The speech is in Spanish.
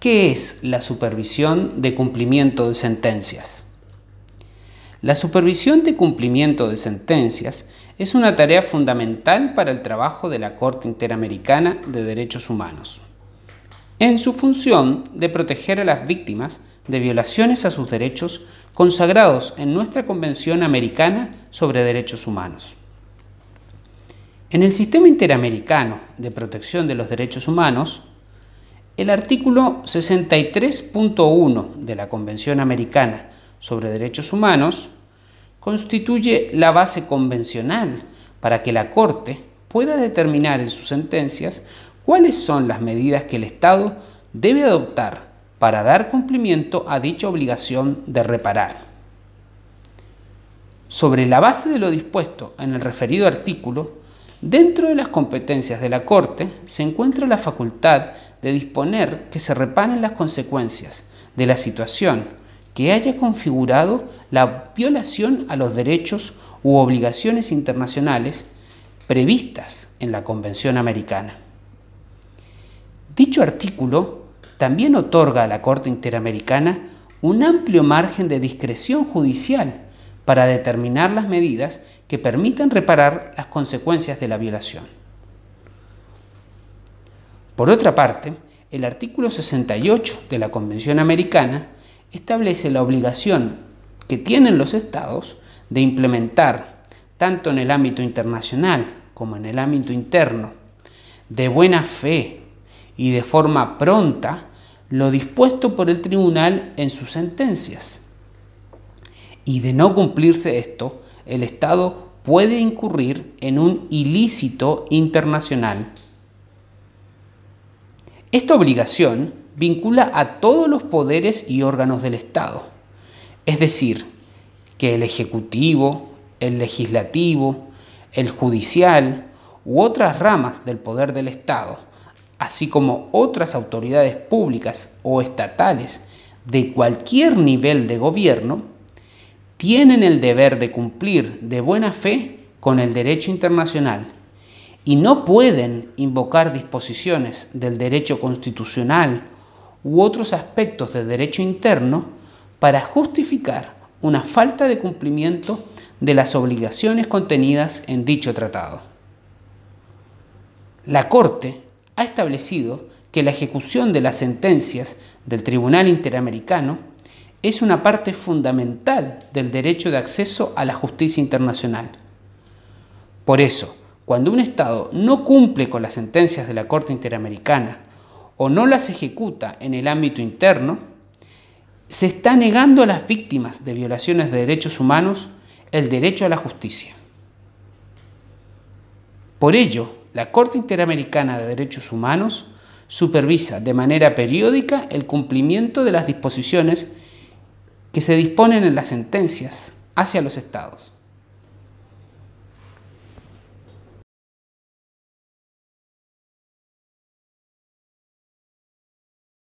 ¿Qué es la supervisión de cumplimiento de sentencias? La supervisión de cumplimiento de sentencias es una tarea fundamental para el trabajo de la Corte Interamericana de Derechos Humanos, en su función de proteger a las víctimas de violaciones a sus derechos consagrados en nuestra Convención Americana sobre Derechos Humanos. En el sistema interamericano de protección de los derechos humanos, el artículo 63.1 de la Convención Americana sobre Derechos Humanos constituye la base convencional para que la Corte pueda determinar en sus sentencias cuáles son las medidas que el Estado debe adoptar para dar cumplimiento a dicha obligación de reparar. Sobre la base de lo dispuesto en el referido artículo, Dentro de las competencias de la Corte se encuentra la facultad de disponer que se reparen las consecuencias de la situación que haya configurado la violación a los derechos u obligaciones internacionales previstas en la Convención Americana. Dicho artículo también otorga a la Corte Interamericana un amplio margen de discreción judicial para determinar las medidas que permitan reparar las consecuencias de la violación. Por otra parte, el artículo 68 de la Convención Americana establece la obligación que tienen los estados de implementar, tanto en el ámbito internacional como en el ámbito interno, de buena fe y de forma pronta, lo dispuesto por el tribunal en sus sentencias. Y de no cumplirse esto, el Estado puede incurrir en un ilícito internacional. Esta obligación vincula a todos los poderes y órganos del Estado, es decir, que el Ejecutivo, el Legislativo, el Judicial u otras ramas del poder del Estado, así como otras autoridades públicas o estatales de cualquier nivel de gobierno, tienen el deber de cumplir de buena fe con el derecho internacional y no pueden invocar disposiciones del derecho constitucional u otros aspectos del derecho interno para justificar una falta de cumplimiento de las obligaciones contenidas en dicho tratado. La Corte ha establecido que la ejecución de las sentencias del Tribunal Interamericano es una parte fundamental del derecho de acceso a la justicia internacional. Por eso, cuando un Estado no cumple con las sentencias de la Corte Interamericana o no las ejecuta en el ámbito interno, se está negando a las víctimas de violaciones de derechos humanos el derecho a la justicia. Por ello, la Corte Interamericana de Derechos Humanos supervisa de manera periódica el cumplimiento de las disposiciones que se disponen en las sentencias hacia los estados.